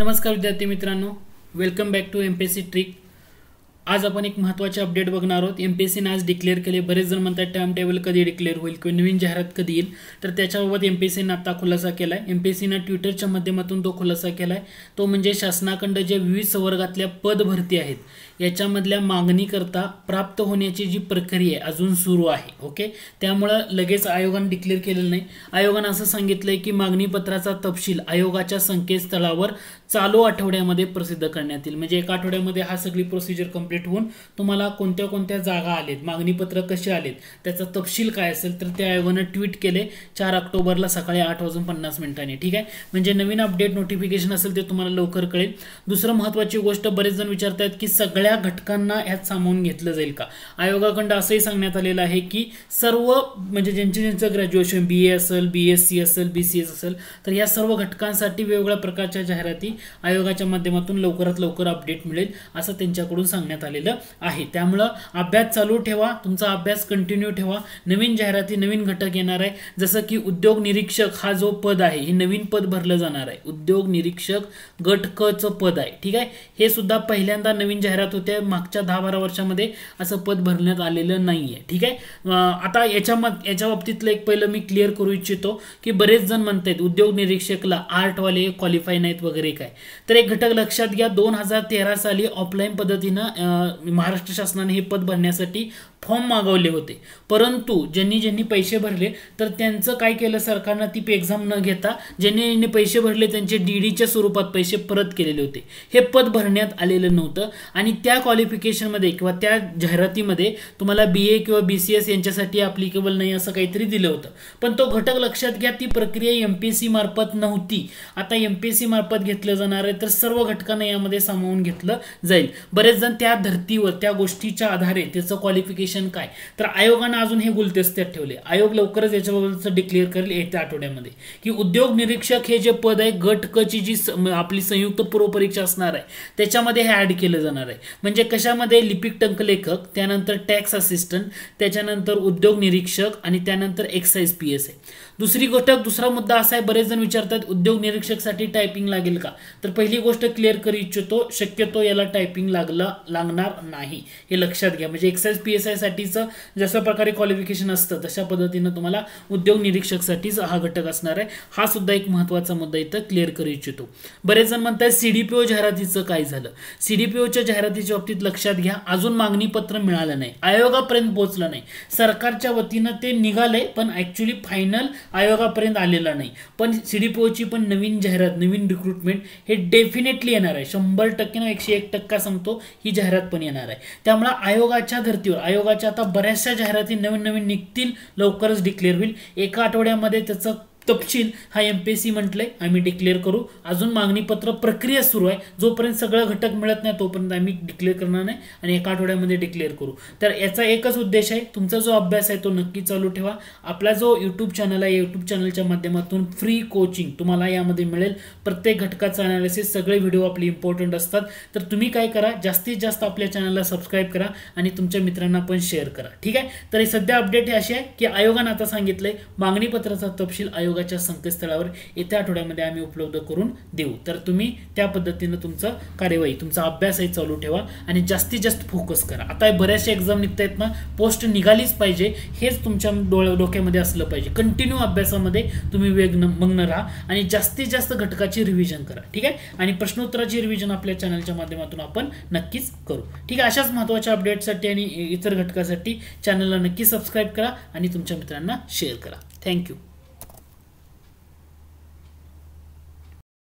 नमस्कार विद्यार्थी मित्रांनो welcome back to M P S C trick आज आपण एक महत्त्वाचे अपडेट बघणार आहोत एम पी एस सीने आज डिक्लेअर केले बरेच जण म्हणतात टाइम टेबल कधी डिक्लेअर होईल किंवा नवीन जाहिरात कधी येईल तर त्याच्याबाबत एम पी एस आता खुलासा केला आहे एम पी एस सीनं ट्विटरच्या माध्यमातून तो खुलासा केला आहे तो म्हणजे शासनाखंड जे विविध संवर्गातल्या पद भरती आहेत याच्यामधल्या मागणीकरता प्राप्त होण्याची जी प्रक्रिया अजून सुरू आहे ओके त्यामुळं लगेच आयोगानं डिक्लेअर केलेलं नाही आयोगानं असं सांगितलं आहे की मागणीपत्राचा तपशील आयोगाच्या संकेतस्थळावर चालू आठवड्यामध्ये प्रसिद्ध करण्यात येईल म्हणजे एका आठवड्यामध्ये हा सगळी प्रोसिजर कंप्लीट होऊन तुम्हाला कोणत्या कोणत्या जागा आलेत मागणीपत्र कसे आलेत त्याचा तपशील काय असेल तर ते आयोगानं ट्विट केले चार ऑक्टोबरला सकाळी आठ वाजून पन्नास मिनिटांनी ठीक आहे म्हणजे नवीन अपडेट नोटिफिकेशन असेल ते तुम्हाला लवकर कळेल दुसरं महत्त्वाची गोष्ट बरेच जण विचारतायत की सगळ्या सगळ्या घटकांना यात सामावून घेतलं जाईल का आयोगाकडं असंही सांगण्यात आलेलं आहे की सर्व म्हणजे ज्यांचे ज्यांचं ग्रॅज्युएशन बी ए असेल बी एस सी असेल बी सी एस असेल तर या सर्व घटकांसाठी वेगवेगळ्या प्रकारच्या जाहिराती आयोगाच्या माध्यमातून लवकरात लवकर अपडेट मिळेल असं त्यांच्याकडून सांगण्यात आलेलं आहे त्यामुळं अभ्यास चालू ठेवा तुमचा अभ्यास कंटिन्यू ठेवा नवीन जाहिराती नवीन घटक येणार आहे जसं की उद्योग निरीक्षक हा जो पद आहे हे नवीन पद भरलं जाणार आहे उद्योग निरीक्षक गटकचं पद आहे ठीक आहे हे सुद्धा पहिल्यांदा नवीन जाहिरात होत्या मागच्या दहा बारा वर्षामध्ये असं पद भरण्यात आलेलं नाही आहे ठीक आहे आता याच्या मग याच्या बाबतीतलं एक पहिलं मी क्लिअर करू इच्छितो की बरेच जण म्हणतात उद्योग निरीक्षकला आर्टवाले क्वालिफाय नाहीत वगैरे काय तर एक घटक लक्षात घ्या दोन हजार तेरा साली ऑफलाईन पद्धतीनं महाराष्ट्र शासनाने हे पद भरण्यासाठी फॉर्म मागवले होते परंतु ज्यांनी ज्यांनी पैसे भरले तर त्यांचं काय केलं सरकारनं ती एक्झाम न घेता ज्यांनी ज्यांनी पैसे भरले त्यांचे डीच्या स्वरूपात पैसे परत केलेले होते हे पद भरण्यात आलेलं नव्हतं आणि त्या क्वालिफिकेशनमध्ये किंवा त्या जाहिरातीमध्ये तुम्हाला बी ए किंवा बी सी एस यांच्यासाठी अप्लिकेबल नाही असं काहीतरी दिलं होतं पण तो घटक लक्षात घ्या ती प्रक्रिया एम पी एस सी मार्फत नव्हती आता एम पी एस सी मार्फत घेतलं जाणार आहे तर सर्व घटकांना यामध्ये सामावून घेतलं जाईल बरेच जण त्या धर्तीवर त्या गोष्टीच्या आधारे त्याचं क्वालिफिकेशन काय तर आयोगानं अजून हे गुलतेस्त्यात ठेवले आयोग लवकरच याच्याबद्दलचं डिक्लेअर करेल येत्या आठवड्यामध्ये की उद्योग निरीक्षक हे जे पद आहे गट कची जी आपली संयुक्त पूर्व परीक्षा असणार आहे त्याच्यामध्ये हे ॲड केलं जाणार आहे म्हणजे कशामध्ये लिपिक टंकलेखक त्यानंतर टॅक्स असिस्टंट त्याच्यानंतर उद्योग निरीक्षक आणि त्यानंतर एक्साईज पी एस आहे दुसरी गोष्ट दुसरा मुद्दा असा आहे बरेच जण विचारतात उद्योग निरीक्षकसाठी टायपिंग लागेल का तर पहिली गोष्ट क्लिअर करू इच्छितो शक्यतो याला टायपिंग लागला लागणार नाही हे लक्षात घ्या म्हणजे एक्साईज पी एस साठीचं जशा प्रकारे क्वालिफिकेशन असतं तशा पद्धतीनं तुम्हाला उद्योग निरीक्षकसाठीच हा घटक असणार आहे हा सुद्धा एक महत्त्वाचा मुद्दा इथं क्लिअर करू इच्छितो बरेच जण म्हणतात सीडीपीओ जाहिरातीचं काय झालं सीडीपीओच्या जाहिराती मर्यादेच्या बाबतीत लक्षात घ्या अजून मागणी पत्र मिळालं नाही आयोगापर्यंत पोहोचलं नाही सरकारच्या वतीनं ते निघाले पण ॲक्च्युली फायनल आयोगापर्यंत आलेला नाही पण सी डी पण नवीन जाहिरात नवीन रिक्रुटमेंट हे डेफिनेटली येणार आहे शंभर टक्के ना एकशे एक टक्का सांगतो ही जाहिरात पण येणार आहे त्यामुळे आयोगाच्या धर्तीवर आयोगाच्या आता बऱ्याचशा जाहिराती नवीन नवीन निघतील लवकरच डिक्लेअर होईल एका आठवड्यामध्ये त्याचं तपशील हा एम पी एस सी म्हटलं आहे आम्ही डिक्लेअर करू अजून मागणीपत्र प्रक्रिया सुरू आहे जोपर्यंत सगळं घटक मिळत नाही तोपर्यंत आम्ही डिक्लेअर करणार नाही आणि एका आठवड्यामध्ये डिक्लेअर करू तर याचा एकच उद्देश आहे तुमचा जो अभ्यास आहे तो नक्की चालू ठेवा आपला जो यूट्यूब चॅनल आहे यूट्यूब चॅनलच्या माध्यमातून फ्री कोचिंग तुम्हाला यामध्ये मिळेल प्रत्येक घटकाचं अनालिसिस सगळे व्हिडिओ आपले इम्पॉर्टंट असतात तर तुम्ही काय करा जास्तीत जास्त आपल्या चॅनलला सबस्क्राईब करा आणि तुमच्या मित्रांना पण शेअर करा ठीक आहे तर हे सध्या अपडेट हे अशी आहे की आयोगानं आता सांगितलंय मागणीपत्राचा तपशील आयोग आयोगाच्या संकेतस्थळावर येत्या आठवड्यामध्ये आम्ही उपलब्ध करून देऊ तर तुम्ही त्या पद्धतीनं तुमचं कार्यवाही तुमचा अभ्यासही चालू ठेवा आणि जास्तीत जास्त फोकस करा आता बऱ्याचशा एक्झाम निघत आहेत ना पोस्ट निघालीच पाहिजे हेच तुमच्या डोळ्या डोक्यामध्ये असलं पाहिजे कंटिन्यू अभ्यासामध्ये तुम्ही वेग मग्न राहा आणि जास्तीत जास्त घटकाची रिव्हिजन करा ठीक आहे आणि प्रश्नोत्तराची रिव्हिजन आपल्या चॅनलच्या माध्यमातून आपण नक्कीच करू ठीक आहे अशाच महत्त्वाच्या अपडेटसाठी आणि इतर घटकासाठी चॅनलला नक्की सबस्क्राईब करा आणि तुमच्या मित्रांना शेअर करा थँक्यू